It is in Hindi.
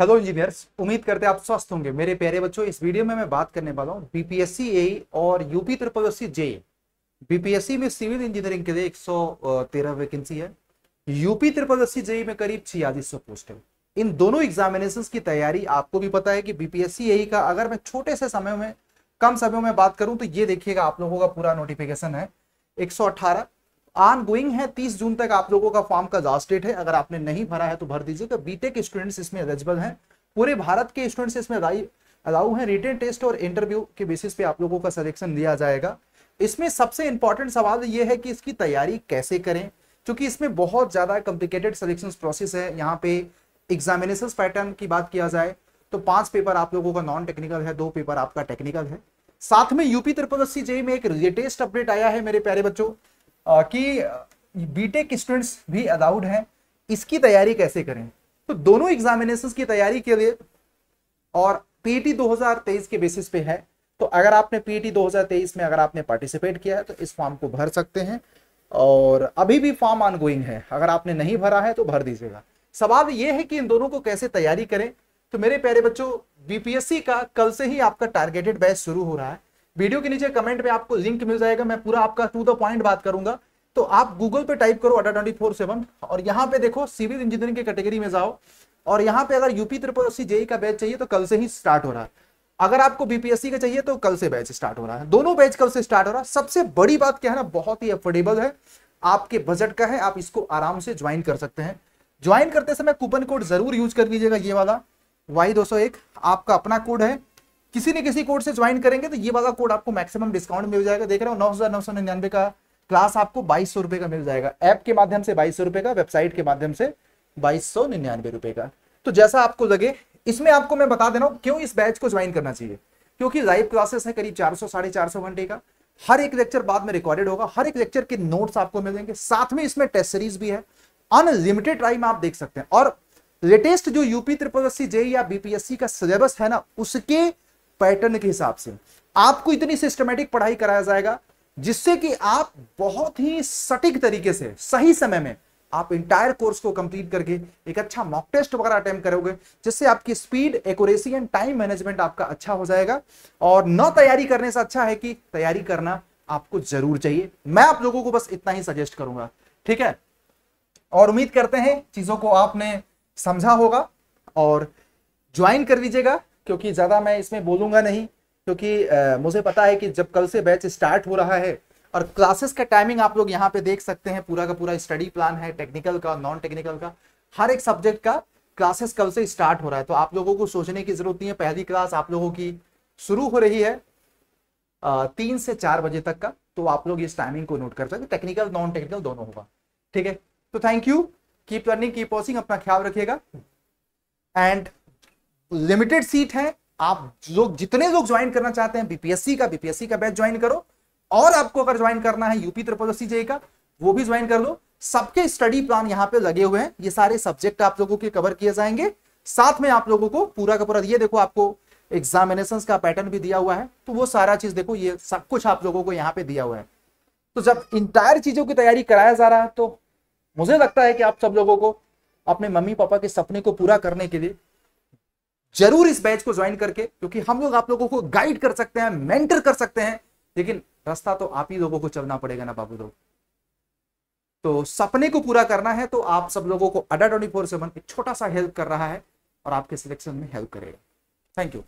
हेलो इंजीनियर्स उम्मीद करते हैं आप स्वस्थ होंगे मेरे प्यारे बच्चों इस वीडियो में मैं बात करने वाला हूँ बीपीएससी ए और UP triple S JE BPSC में सिविल इंजीनियरिंग के लिए एक सौ तेरह वैकेंसी है यूपी ट्रिपल एस जेई में करीब छियालीस सौ पोस्ट है इन दोनों एग्जामिनेशन की तैयारी आपको भी पता है कि बीपीएससी ए का अगर मैं छोटे से समय में कम समय में बात करूं तो ये देखिएगा आप लोगों का पूरा नोटिफिकेशन है अठारह ऑन गोइंग है तीस जून तक आप लोगों का फॉर्म का लास्ट डेट है अगर आपने नहीं भरा है तो भर दीजिए तो बीटेक स्टूडेंट्स इसमें एलिजिबल हैं पूरे भारत के स्टूडेंट्स इसमें अलाउ हैं रिटर्न टेस्ट और इंटरव्यू के बेसिस पे आप लोगों का सिलेक्शन लिया जाएगा इसमें सबसे इंपॉर्टेंट सवाल ये है कि इसकी तैयारी कैसे करें क्योंकि इसमें बहुत ज़्यादा कॉम्प्लिकेटेड सिलेक्शन प्रोसेस है यहाँ पे एग्जामिनेशन पैटर्न की बात किया जाए तो पांच पेपर आप लोगों का नॉन टेक्निकल है दो पेपर आपका टेक्निकल है साथ में यूपी त्रिपुर e में एक लेटेस्ट अपडेट आया है मेरे प्यारे बच्चों कि बीटेक स्टूडेंट्स भी अलाउड हैं इसकी तैयारी कैसे करें तो दोनों एग्जामिनेशन की तैयारी के लिए और पीटी 2023 e के बेसिस पे है तो अगर आपने पीटी 2023 e में अगर आपने पार्टिसिपेट किया है तो इस फॉर्म को भर सकते हैं और अभी भी फॉर्म गोइंग है अगर आपने नहीं भरा है तो भर दीजिएगा सवाल ये है कि इन दोनों को कैसे तैयारी करें तो मेरे प्यारे बच्चों बीपीएससी का कल से ही आपका टारगेटेड बैच शुरू हो रहा है वीडियो के नीचे कमेंट में आपको लिंक मिल जाएगा मैं पूरा आपका टू द पॉइंट बात करूंगा तो आप गूगल पे टाइप करो अड्डा ट्वेंटी फोर सेवन और यहाँ पे देखो सिविल इंजीनियरिंग की कैटेगरी में जाओ और यहाँ पे अगर यूपी त्रिपुर सी जेई का बैच चाहिए तो कल से ही स्टार्ट हो रहा है अगर आपको बीपीएससी का चाहिए तो कल से बैच स्टार्ट हो रहा है दोनों बैच कल से स्टार्ट हो रहा है सबसे बड़ी बात क्या है ना बहुत ही अफोर्डेबल है आपके बजट का है आप इसको आराम से ज्वाइन कर सकते हैं ज्वाइन करते समय कूपन कोड जरूर यूज कर लीजिएगा ये वाला वाई दो oh आपका अपना कोड है किसी न किसी कोड से ज्वाइन करेंगे तो ये वाला कोड आपको मैक्सिमम डिस्काउंट मिल जाएगा देख रहे हो नौ हजार नौ का क्लास आपको बाईस सौ रुपए का मिल जाएगा ऐप के माध्यम से बाईस सौ रुपए का वेबसाइट के माध्यम से बाईस सौ निन्यानवे रुपए का तो जैसा आपको लगे इसमें आपको मैं बता दे रहा हूँ क्यों इस बैच को ज्वाइन करना चाहिए क्योंकि लाइव क्लासेस है करीब चार सौ साढ़े चार सौ घंटे का हर एक लेक्चर बाद में रिकॉर्डेड होगा हर एक लेक्चर के नोट्स आपको मिलेंगे साथ में इसमें टेस्ट सीरीज भी है अनलिमिटेड टाइम आप देख सकते हैं और लेटेस्ट जो यूपी त्रिपुर जेई या बीपीएससी का सिलेबस है ना उसके पैटर्न के हिसाब से आपको इतनी सिस्टमेटिक पढ़ाई कराया जाएगा जिससे कि आप बहुत ही सटीक तरीके से सही समय में आप इंटायर कोर्स को कंप्लीट करके एक अच्छा मॉक टेस्ट वगैरह अटेम्प्ट करोगे जिससे आपकी speed accuracy and time management आपका अच्छा हो जाएगा और न तैयारी करने से अच्छा है कि तैयारी करना आपको जरूर चाहिए मैं आप लोगों को बस इतना ही सजेस्ट करूंगा ठीक है और उम्मीद करते हैं चीजों को आपने समझा होगा और ज्वाइन कर लीजिएगा क्योंकि ज़्यादा मैं इसमें बोलूंगा नहीं क्योंकि आ, मुझे पता है कि जब कल से बैच स्टार्ट हो रहा है और क्लासेस का टाइमिंग आप लोग यहाँ पे देख सकते हैं पूरा का पूरा स्टडी प्लान है टेक्निकल का नॉन टेक्निकल का हर एक सब्जेक्ट का क्लासेस कल से स्टार्ट हो रहा है तो आप लोगों को सोचने की जरूरत नहीं है पहली क्लास आप लोगों की शुरू हो रही है तीन से चार बजे तक का तो आप लोग इस टाइमिंग को नोट कर सकते टेक्निकल नॉन टेक्निकल दोनों होगा ठीक है तो thank you keep learning keep watching अपना ख्याल रखिएगा एंड लिमिटेड सीट है आप लोग जितने लोग ज्वाइन करना चाहते हैं बीपीएससी का बीपीएससी का बैच ज्वाइन करो और आपको अगर ज्वाइन करना है यूपी त्रिपुरा जे का वो भी ज्वाइन कर लो सबके स्टडी प्लान यहाँ पे लगे हुए हैं ये सारे सब्जेक्ट आप लोगों के कवर किए जाएंगे साथ में आप लोगों को पूरा का पूरा ये देखो आपको एग्जामिनेशन का पैटर्न भी दिया हुआ है तो वो सारा चीज देखो ये सब कुछ आप लोगों को यहाँ पे दिया हुआ है तो जब इंटायर चीजों की तैयारी कराया जा रहा है तो मुझे लगता है कि आप सब लोगों को अपने मम्मी पापा के सपने को पूरा करने के लिए जरूर इस बैच को ज्वाइन करके क्योंकि हम लोग आप लोगों को गाइड कर सकते हैं मेंटर कर सकते हैं लेकिन रास्ता तो आप ही लोगों को चलना पड़ेगा ना बाबू लोग तो सपने को पूरा करना है तो आप सब लोगों को अडा ट्वेंटी फोर सेवन एक छोटा सा हेल्प कर रहा है और आपके सिलेक्शन में हेल्प करेगा थैंक यू